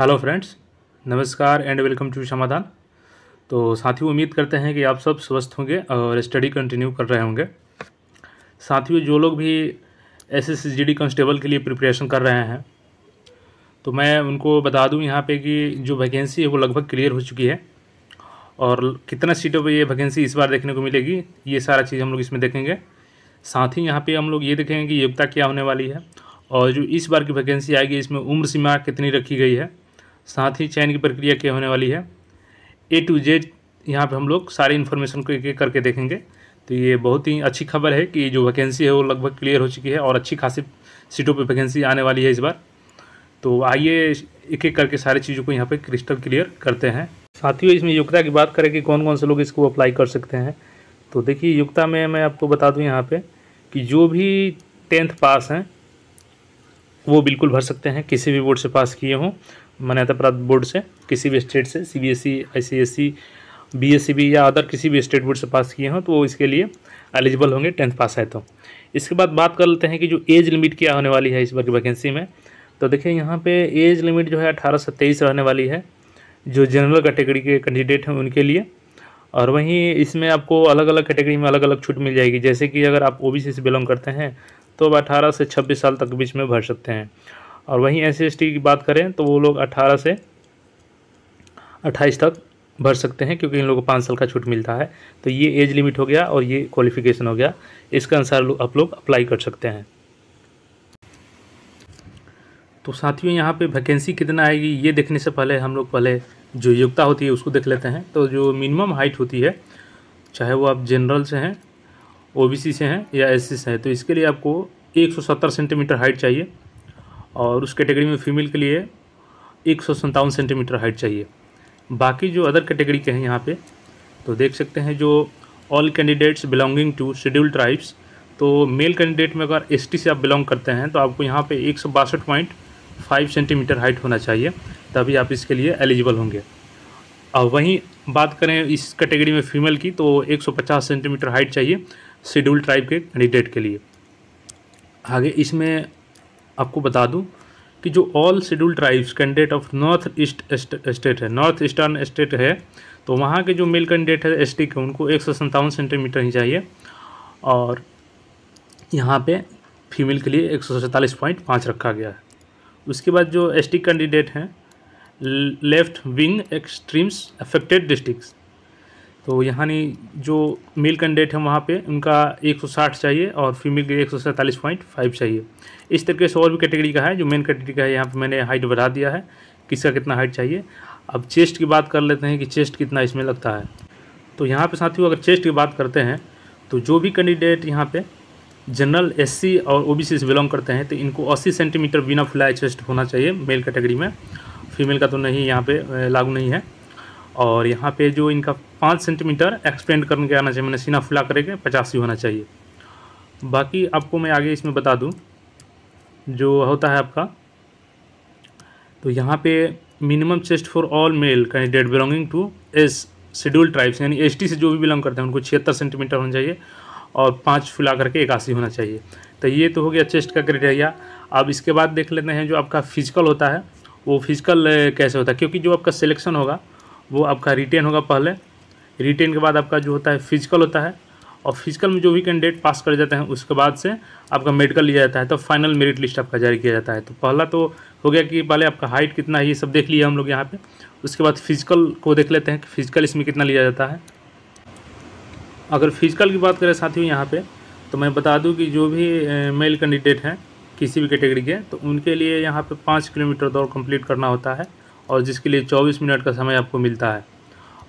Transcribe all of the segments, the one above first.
hello friends नमस्कार and welcome to Samadhan तो साथियों उम्मीद करते हैं कि आप सब स्वस्थ होंगे और स्टडी कंटिन्यू कर रहे होंगे साथियों जो लोग भी S S G D constable के लिए प्रिपरेशन कर रहे हैं तो मैं उनको बता दूं यहाँ पे कि जो वैकेंसी है वो लगभग क्लियर हो चुकी है और कितना सीटों पर ये वैकेंसी इस बार देखने को मिलेगी ये सारा चीज़ हम लोग इसमें देखेंगे साथ ही यहाँ पर हम लोग ये देखेंगे कि योग्यता क्या होने वाली है और जो इस बार की वैकेंसी आएगी इसमें उम्र सीमा कितनी रखी गई है साथ ही चयन की प्रक्रिया क्या होने वाली है ए टू जेड यहाँ पे हम लोग सारी इन्फॉर्मेशन को एक एक करके देखेंगे तो ये बहुत ही अच्छी खबर है कि जो वैकेंसी है वो लगभग क्लियर हो चुकी है और अच्छी खासी सीटों पे वैकेंसी आने वाली है इस बार तो आइए एक एक करके सारी चीज़ों को यहाँ पे क्रिस्टल क्लियर करते हैं साथियों इसमें योग्यता की बात करें कि कौन कौन से लोग इसको अप्लाई कर सकते हैं तो देखिए योग्यता में मैं आपको बता दूँ यहाँ पर कि जो भी टेंथ पास हैं वो बिल्कुल भर सकते हैं किसी भी बोर्ड से पास किए हों मान्यता प्राप्त बोर्ड से किसी भी स्टेट से C B S I C S B S C B या अदर किसी भी स्टेट बोर्ड से पास किए हों तो वो इसके लिए एलिजिबल होंगे टेंथ पास है तो इसके बाद बात कर लेते हैं कि जो एज लिमिट क्या होने वाली है इस बार की वैकेंसी में तो देखिए यहाँ पे एज लिमिट जो है अठारह से तेईस रहने वाली है जो जनरल कैटेगरी के कैंडिडेट हैं उनके लिए और वहीं इसमें आपको अलग अलग कैटेगरी में अलग अलग छूट मिल जाएगी जैसे कि अगर आप ओ से बिलोंग करते हैं तो अब अठारह से छब्बीस साल तक बीच में भर सकते हैं और वहीं एस सी की बात करें तो वो लोग अट्ठारह से अट्ठाईस तक भर सकते हैं क्योंकि इन लोगों को पाँच साल का छूट मिलता है तो ये एज लिमिट हो गया और ये क्वालिफिकेशन हो गया इसके अनुसार लो, आप लोग अप्लाई कर सकते हैं तो साथियों यहाँ पे वैकेंसी कितना आएगी ये देखने से पहले हम लोग पहले जो योग्यता होती है उसको देख लेते हैं तो जो मिनिमम हाइट होती है चाहे वो आप जनरल से हैं ओबीसी से हैं या एस से हैं तो इसके लिए आपको 170 सेंटीमीटर हाइट चाहिए और उस कैटेगरी में फीमेल के लिए एक सेंटीमीटर हाइट चाहिए बाकी जो अदर कैटेगरी के हैं यहाँ पे तो देख सकते हैं जो all candidates belonging to schedule tribes तो मेल कैंडिडेट में अगर एस से आप बिलोंग करते हैं तो आपको यहाँ पे एक सेंटीमीटर हाइट होना चाहिए तभी आप इसके लिए एलिजिबल होंगे और वहीं बात करें इस कैटेगरी में फीमेल की तो 150 सेंटीमीटर हाइट चाहिए शेड्यूल ट्राइब के कैंडिडेट के लिए आगे इसमें आपको बता दूं कि जो all schedule tribes candidate of north east state है नॉर्थ ईस्टर्न स्टेट है तो वहाँ के जो मेल कैंडिडेट है एस के उनको एक सौ सत्तावन सेंटीमीटर ही चाहिए और यहाँ पे फीमेल के लिए एक सौ सैंतालीस पॉइंट पाँच रखा गया है उसके बाद जो एस कैंडिडेट हैं left wing extremes affected districts तो यहाँ जो मेल कैंडिडेट है वहाँ पे उनका 160 चाहिए और फीमेल के एक चाहिए इस तरीके से और भी कैटेगरी का है जो मेन कैटेगरी का है यहाँ पे मैंने हाइट बढ़ा दिया है किसका कितना हाइट चाहिए अब चेस्ट की बात कर लेते हैं कि चेस्ट कितना इसमें लगता है तो यहाँ पे साथियों अगर चेस्ट की बात करते हैं तो जो भी कैंडिडेट यहाँ पर जनरल एस और ओ से बिलोंग करते हैं तो इनको अस्सी सेंटीमीटर बिना फुलाए चेस्ट होना चाहिए मेल कैटेगरी में फीमेल का तो नहीं यहाँ पर लागू नहीं है और यहाँ पे जो इनका पाँच सेंटीमीटर एक्सपेंड करके आना चाहिए मैंने सीना फुला करके पचासी होना चाहिए बाकी आपको मैं आगे इसमें बता दूँ जो होता है आपका तो यहाँ पे minimum chest for all male candidate belonging to S schedule tribes यानी एसटी से जो भी बिलोंग करते हैं उनको छिहत्तर सेंटीमीटर होना चाहिए और पाँच फुला करके इक्यासी होना चाहिए तो ये तो हो गया चेस्ट का क्रिटेरिया अब इसके बाद देख लेते हैं जो आपका फिजिकल होता है वो फिजिकल कैसे होता है क्योंकि जो आपका सिलेक्शन होगा वो आपका रिटेन होगा पहले रिटेन के बाद आपका जो होता है फिजिकल होता है और फिजिकल में जो भी कैंडिडेट पास कर जाते हैं उसके बाद से आपका मेडिकल लिया जाता है तो फाइनल मेरिट लिस्ट आपका जारी किया जाता है तो पहला तो हो गया कि पहले आपका हाइट कितना है ये सब देख लिया हम लोग यहाँ पे उसके बाद फिजिकल को देख लेते हैं कि फिजिकल इसमें कितना लिया जाता है अगर फिजिकल की बात करें साथियों यहाँ पर तो मैं बता दूँ कि जो भी मेल कैंडिडेट हैं किसी भी कैटेगरी के तो उनके लिए यहाँ पर पाँच किलोमीटर दौड़ कम्प्लीट करना होता है और जिसके लिए 24 मिनट का समय आपको मिलता है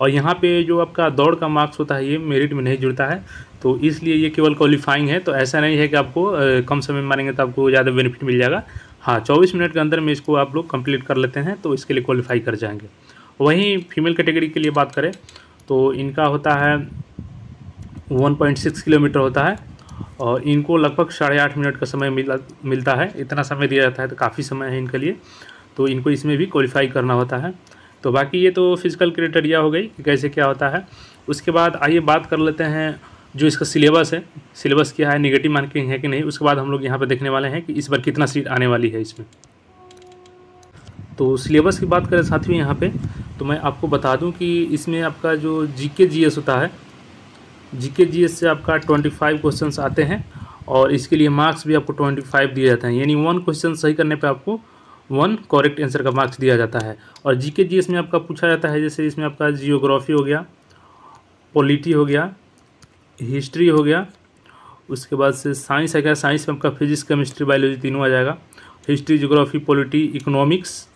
और यहाँ पे जो आपका दौड़ का मार्क्स होता है ये मेरिट में नहीं जुड़ता है तो इसलिए ये केवल क्वालिफाइंग है तो ऐसा नहीं है कि आपको कम समय मारेंगे तो आपको ज़्यादा बेनिफिट मिल जाएगा हाँ चौबीस मिनट के अंदर में इसको आप लोग कंप्लीट कर लेते हैं तो इसके लिए क्वालिफाई कर जाएंगे वहीं फीमेल कैटेगरी के लिए बात करें तो इनका होता है 1.6 किलोमीटर होता है और इनको लगभग साढ़े आठ मिनट का समय मिला मिलता है इतना समय दिया जाता है तो काफ़ी समय है इनके लिए तो इनको इसमें भी क्वालिफाई करना होता है तो बाकी ये तो फिजिकल क्राइटेरिया हो गई कि कैसे क्या होता है उसके बाद आइए बात कर लेते हैं जो इसका सिलेबस है सिलेबस क्या है निगेटिव मार्किंग है कि नहीं उसके बाद हम लोग यहाँ पर देखने वाले हैं कि इस बार कितना सीट आने वाली है इसमें तो सिलेबस की बात करें साथियों यहाँ पे तो मैं आपको बता दूं कि इसमें आपका जो जीके जीएस होता है जीके जीएस से आपका ट्वेंटी फाइव क्वेश्चन आते हैं और इसके लिए मार्क्स भी आपको ट्वेंटी फाइव दिए जाते हैं यानी वन क्वेश्चन सही करने पर आपको वन करेक्ट आंसर का मार्क्स दिया जाता है और जी के जी में आपका पूछा जाता है जैसे इसमें आपका जियोग्राफी हो गया पॉलिटी हो गया हिस्ट्री हो गया उसके बाद से साइंस है क्या साइंस में आपका फिजिक्स केमिस्ट्री बायोलॉजी तीनों आ जाएगा हिस्ट्री जियोग्राफी पॉलिटी इकोनॉमिक्स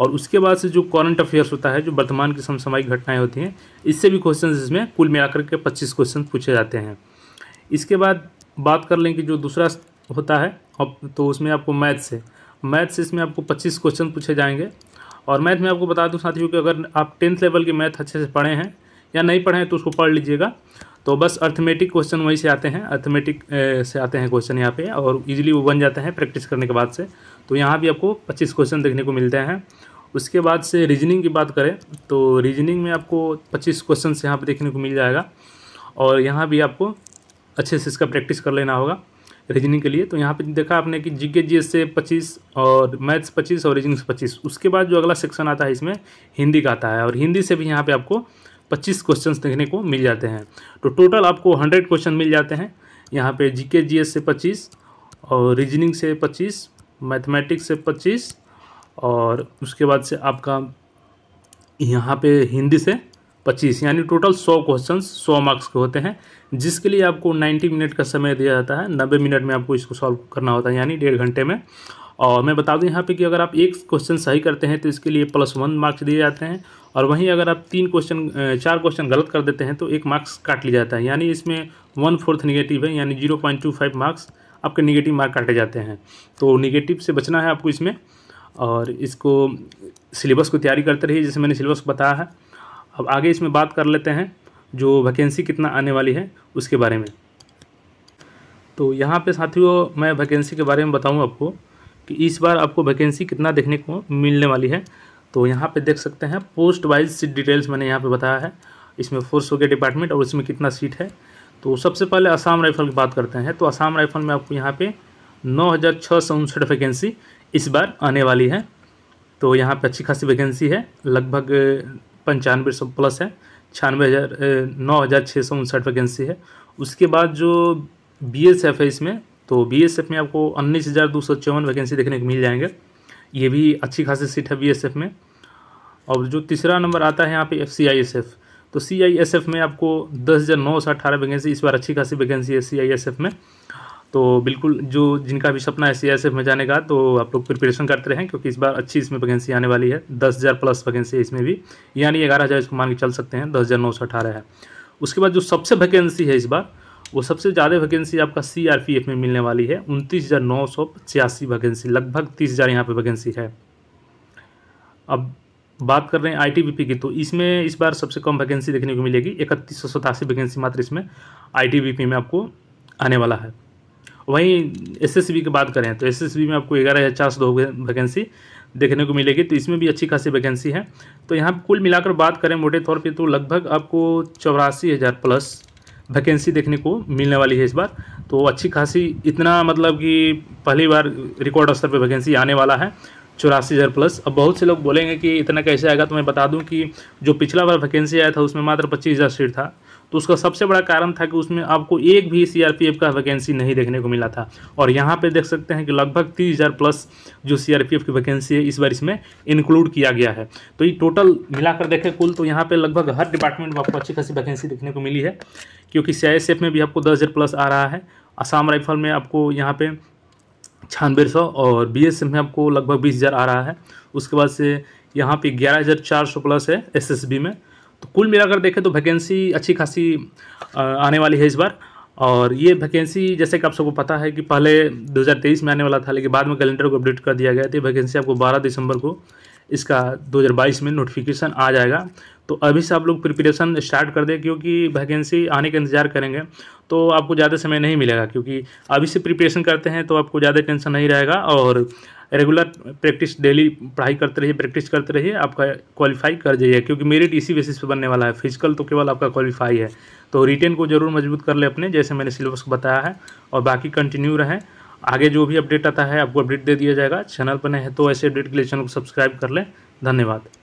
और उसके बाद से जो करंट अफेयर्स होता है जो वर्तमान की समसामयिक घटनाएं होती हैं इससे भी क्वेश्चन इसमें कुल मिलाकर के पच्चीस क्वेश्चन पूछे जाते हैं इसके बाद बात कर लें कि जो दूसरा होता है अब तो उसमें आपको मैथ से मैथ्स इसमें आपको पच्चीस क्वेश्चन पूछे जाएंगे और मैथ में आपको बता दूं साथियों कि अगर आप टेंथ लेवल के मैथ अच्छे से पढ़े हैं या नहीं पढ़े हैं तो उसको पढ़ लीजिएगा तो बस अर्थमेटिक क्वेश्चन वहीं से आते हैं अर्थमेटिक से आते हैं क्वेश्चन यहाँ पे और इजीली वो बन जाते हैं प्रैक्टिस करने के बाद से तो यहाँ भी आपको 25 क्वेश्चन देखने को मिलते हैं उसके बाद से रीजनिंग की बात करें तो रीजनिंग में आपको 25 क्वेश्चन यहाँ पर देखने को मिल जाएगा और यहाँ भी आपको अच्छे से इसका प्रैक्टिस कर लेना होगा रीजनिंग के लिए तो यहाँ पे देखा आपने कि जी एस से 25 और मैथ्स 25 और रीजनिंग पच्चीस उसके बाद जो अगला सेक्शन आता है इसमें हिंदी का आता है और हिंदी से भी यहाँ पे आपको 25 क्वेश्चंस देखने को मिल जाते हैं तो टोटल आपको 100 क्वेश्चन मिल जाते हैं यहाँ पे जी के से 25 और रीजनिंग से 25 मैथमेटिक्स से पच्चीस और उसके बाद से आपका यहाँ पर हिंदी से पच्चीस यानी टोटल सौ क्वेश्चन सौ मार्क्स के होते हैं जिसके लिए आपको नाइन्टी मिनट का समय दिया जाता है नब्बे मिनट में आपको इसको सॉल्व करना होता है यानी डेढ़ घंटे में और मैं बता दूं यहाँ पे कि अगर आप एक क्वेश्चन सही करते हैं तो इसके लिए प्लस वन मार्क्स दिए जाते हैं और वहीं अगर आप तीन क्वेश्चन चार क्वेश्चन गलत कर देते हैं तो एक मार्क्स काट लिया जाता है यानी इसमें वन फोर्थ निगेटिव है यानी zero point two five marks आपके निगेटिव मार्क काटे जाते हैं तो निगेटिव से बचना है आपको इसमें और इसको सिलेबस को तैयारी करते रहिए जैसे मैंने सिलेबस बताया है अब आगे इसमें बात कर लेते हैं जो वैकेंसी कितना आने वाली है उसके बारे में तो यहाँ पे साथियों मैं वैकेंसी के बारे में बताऊँ आपको कि इस बार आपको वैकेंसी कितना देखने को मिलने वाली है तो यहाँ पे देख सकते हैं पोस्ट वाइज सीट डिटेल्स मैंने यहाँ पे बताया है इसमें फोर्स हो गया डिपार्टमेंट और इसमें कितना सीट है तो सबसे पहले आसाम राइफल की बात करते हैं तो आसाम राइफल में आपको यहाँ पर नौ हज़ार छः सौ उनसठ वैकेंसी इस बार आने वाली है तो यहाँ पर अच्छी खासी वैकेंसी है लगभग पंचानवे सौ प्लस है छियानवे हज़ार नौ हज़ार छः सौ उनसठ वैकेंसी है उसके बाद जो बी एस एफ है इसमें तो बी एस एफ में आपको उन्नीस हज़ार दो सौ चौवन वैकेंसी देखने को मिल जाएंगे ये भी अच्छी खासी सीट है बी एस एफ में और जो तीसरा नंबर आता है यहाँ पे F C I S F तो सी आई एस एफ में आपको दस हज़ार नौ सौ अठारह वैकेंसी इस बार अच्छी खासी वैकेंसी है सी आई एस एफ में तो बिल्कुल जो जिनका भी सपना है सी में जाने का तो आप लोग प्रिपरेशन करते रहें क्योंकि इस बार अच्छी इसमें वैकेंसी आने वाली है दस हज़ार प्लस वैकेंसी है इसमें भी यानी ग्यारह हज़ार इसको मान के चल सकते हैं दस हज़ार नौ सौ अठारह है उसके बाद जो सबसे वैकेंसी है इस बार वो सबसे ज़्यादा वैकेंसी आपका सी आर पी एफ में मिलने वाली है उनतीस हज़ार नौ सौ छियासी वैकेंसी लगभग तीस हज़ार यहाँ पर वैकेंसी है अब बात कर रहे हैं आई टी बी पी की तो इसमें इस बार सबसे कम वैकेंसी देखने को मिलेगी इकतीस सौ सतासी वैकेंसी मात्र इसमें आई टी बी पी में आपको आने वाला है वहीं एसएसबी की बात करें तो एसएसबी में आपको ग्यारह हज़ार चार सौ दो वैकेंसी देखने को मिलेगी तो इसमें भी अच्छी खासी वैकेंसी है तो यहाँ कुल मिलाकर बात करें मोटे तौर पे तो लगभग आपको चौरासी हज़ार प्लस वैकेंसी देखने को मिलने वाली है इस बार तो अच्छी खासी इतना मतलब कि पहली बार रिकॉर्ड स्तर पर वैकेंसी आने वाला है चौरासी हज़ार प्लस अब बहुत से लोग बोलेंगे कि इतना कैसे आएगा तो मैं बता दूं कि जो पिछला बार वैकेंसी आया था उसमें मात्र पच्चीस हज़ार सीट था तो उसका सबसे बड़ा कारण था कि उसमें आपको एक भी सीआरपीएफ का वैकेंसी नहीं देखने को मिला था और यहाँ पे देख सकते हैं कि लगभग तीस हज़ार प्लस जो सीआरपीएफ की वैकेंसी है इस बार इसमें इंक्लूड किया गया है तो ये टोटल मिलाकर देखें कुल तो यहाँ पर लगभग हर डिपार्टमेंट में आपको अच्छी खासी वैकेंसी देखने को मिली है क्योंकि सी में भी आपको दस प्लस आ रहा है आसाम राइफल में आपको यहाँ पर छानबे सौ और बी एस में आपको लगभग बीस हज़ार आ रहा है उसके बाद से यहाँ पे ग्यारह हज़ार चार सौ प्लस है एसएसबी में तो कुल मिलाकर देखें तो वैकेंसी अच्छी खासी आने वाली है इस बार और ये वैकेंसी जैसे कि आप सबको पता है कि पहले 2023 में आने वाला था लेकिन बाद में कैलेंडर को अपडेट कर दिया गया तो वैकेंसी आपको 12 दिसंबर को इसका 2022 में नोटिफिकेशन आ जाएगा तो अभी से आप लोग प्रिपरेशन स्टार्ट कर दें क्योंकि वैकेंसी आने का इंतज़ार करेंगे तो आपको ज़्यादा समय नहीं मिलेगा क्योंकि अभी से प्रिपरेशन करते हैं तो आपको ज़्यादा टेंशन नहीं रहेगा और रेगुलर प्रैक्टिस डेली पढ़ाई करते रहिए प्रैक्टिस करते रहिए आपका क्वालिफाई कर जाइए क्योंकि मेरिट इसी बेसिस पे बनने वाला है फिजिकल तो केवल आपका क्वालिफाई है तो रिटेन को जरूर मजबूत कर ले अपने जैसे मैंने सिलेबस को बताया है और बाकी कंटिन्यू रहें आगे जो भी अपडेट आता है आपको अपडेट दे दिया जाएगा चैनल पर नहीं है तो ऐसे अपडेट के लिए चैनल को सब्सक्राइब कर लें धन्यवाद